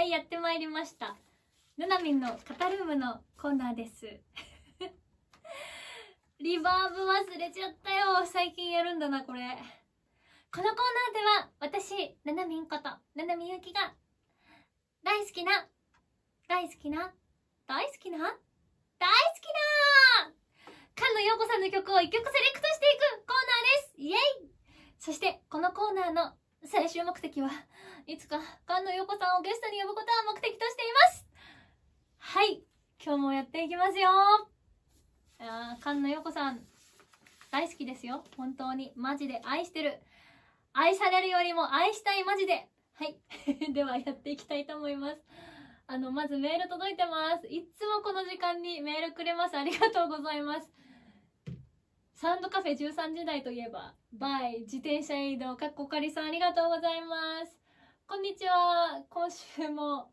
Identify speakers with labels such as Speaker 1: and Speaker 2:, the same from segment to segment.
Speaker 1: はいやってまいりましたななみんのカタルームのコーナーです リバーブ忘れちゃったよ最近やるんだなこれこのコーナーでは私ななみんことななみゆきが大好きな大好きな大好きな大好きな菅野陽子さんの曲を1曲セレクトしていくコーナーですイエイそしてこのコーナーの最終目的はいつか菅野陽子さんをゲストに呼ぶことは目的としていますはい今日もやっていきますよ菅野陽子さん大好きですよ本当にマジで愛してる愛されるよりも愛したいマジではい ではやっていきたいと思いますあのまずメール届いてますいつもこの時間にメールくれますありがとうございますサンドカフェ13時台といえば、バイ、自転車移動、かっこかりさんありがとうございます。こんにちは今週も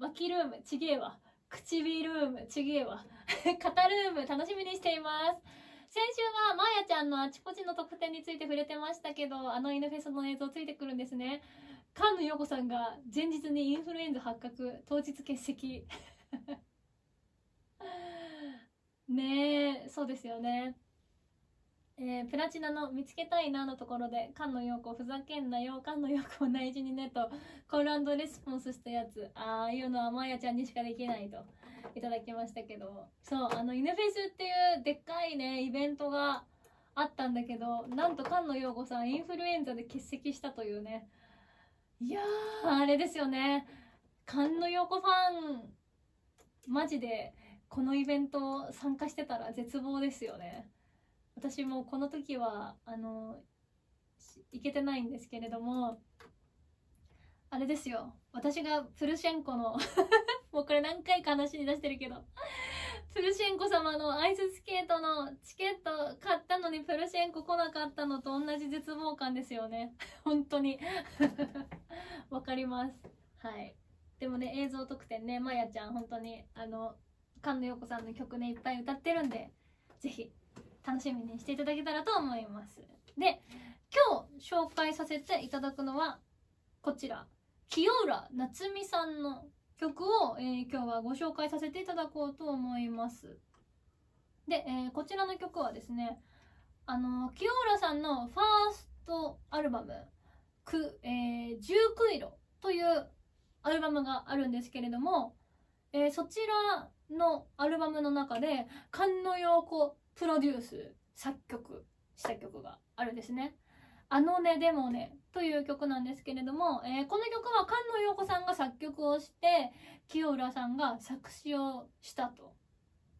Speaker 1: 脇ルームちげえわ唇ルームちげえわ肩ルーム楽しみにしています先週はまやちゃんのあちこちの特典について触れてましたけどあの犬フェスの映像ついてくるんですね菅野陽子さんが前日にインフルエンザ発覚当日欠席 ねえそうですよねえー、プラチナの見つけたいなのところで、菅野陽子ふざけんなよ、菅野陽子を大事にねと、コールレスポンスしたやつ、ああいうのはまやちゃんにしかできないと、いただきましたけど、そう、あの、犬フェスっていうでっかいね、イベントがあったんだけど、なんと菅野陽子さん、インフルエンザで欠席したというね、いやー、あれですよね、菅野陽子ファン、マジで、このイベント参加してたら絶望ですよね。私もこの時はあの行けてないんですけれどもあれですよ私がプルシェンコの もうこれ何回か話に出してるけどプルシェンコ様のアイススケートのチケット買ったのにプルシェンコ来なかったのと同じ絶望感ですよね 本当に わかりますはいでもね映像特典ねまやちゃん本当にあの菅野陽子さんの曲ねいっぱい歌ってるんでぜひ楽しみにしていただけたらと思いますで今日紹介させていただくのはこちら清浦夏美さんの曲を、えー、今日はご紹介させていただこうと思いますで、えー、こちらの曲はですねあの清浦さんのファーストアルバム「くえー、十九色」というアルバムがあるんですけれども、えー、そちらのアルバムの中で「観音陽子プロデュース作曲した曲があるんですね。あのねでもねという曲なんですけれども、えー、この曲は菅野陽子さんが作曲をして清浦さんが作詞をしたと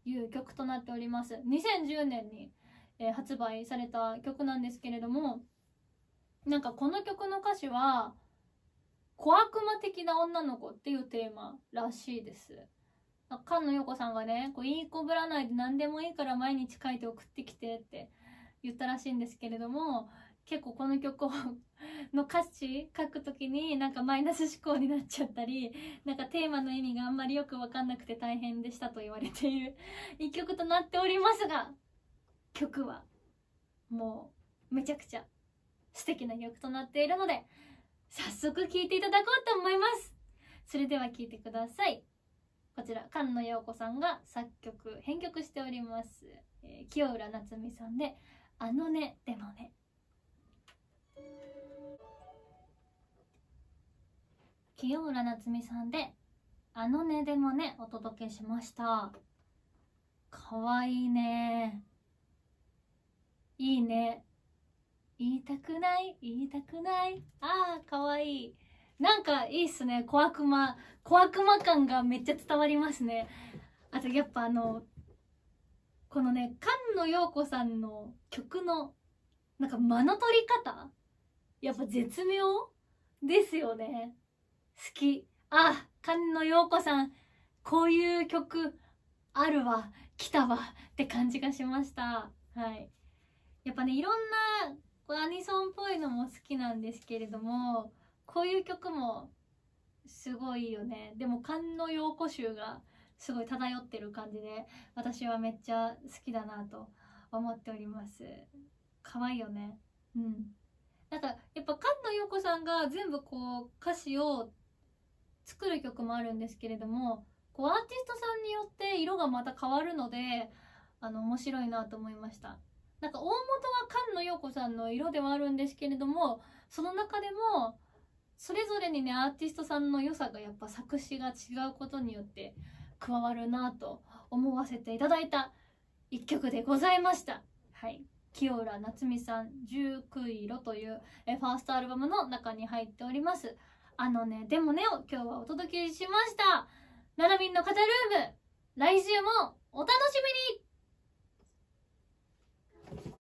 Speaker 1: いう曲となっております2010年に、えー、発売された曲なんですけれどもなんかこの曲の歌詞は「小悪魔的な女の子」っていうテーマらしいです。菅野陽子さんがねこういい子ぶらないで何でもいいから毎日書いて送ってきてって言ったらしいんですけれども結構この曲 の歌詞書く時になんかマイナス思考になっちゃったりなんかテーマの意味があんまりよく分かんなくて大変でしたと言われている一曲となっておりますが曲はもうめちゃくちゃ素敵な曲となっているので早速聴いていただこうと思いますそれでは聴いてくださいこちら菅野陽子さんが作曲編曲しております、えー、清浦夏美さんで「あのねでもね」清浦夏美さんで「あのねでもね」お届けしましたかわいいねいいね言いたくない言いたくないああかわいいなんかいいっすね小悪魔小悪魔感がめっちゃ伝わりますねあとやっぱあのこのね菅野陽子さんの曲のなんか間の取り方やっぱ絶妙ですよね好きあ菅野陽子さんこういう曲あるわ来たわって感じがしましたはいやっぱねいろんなアニソンっぽいのも好きなんですけれどもこういう曲もすごいよねでも勘の陽子集がすごい漂ってる感じで私はめっちゃ好きだなと思っております可愛いよねうんなんかやっぱ菅野陽子さんが全部こう歌詞を作る曲もあるんですけれどもこうアーティストさんによって色がまた変わるのであの面白いなと思いましたなんか大元は菅野陽子さんの色ではあるんですけれどもその中でもそれぞれにねアーティストさんの良さがやっぱ作詞が違うことによって加わるなと思わせていただいた一曲でございましたはい清浦夏美さん「19色」というえファーストアルバムの中に入っておりますあのねでもねを今日はお届けしましたななみんのカタルーム来週もお楽しみに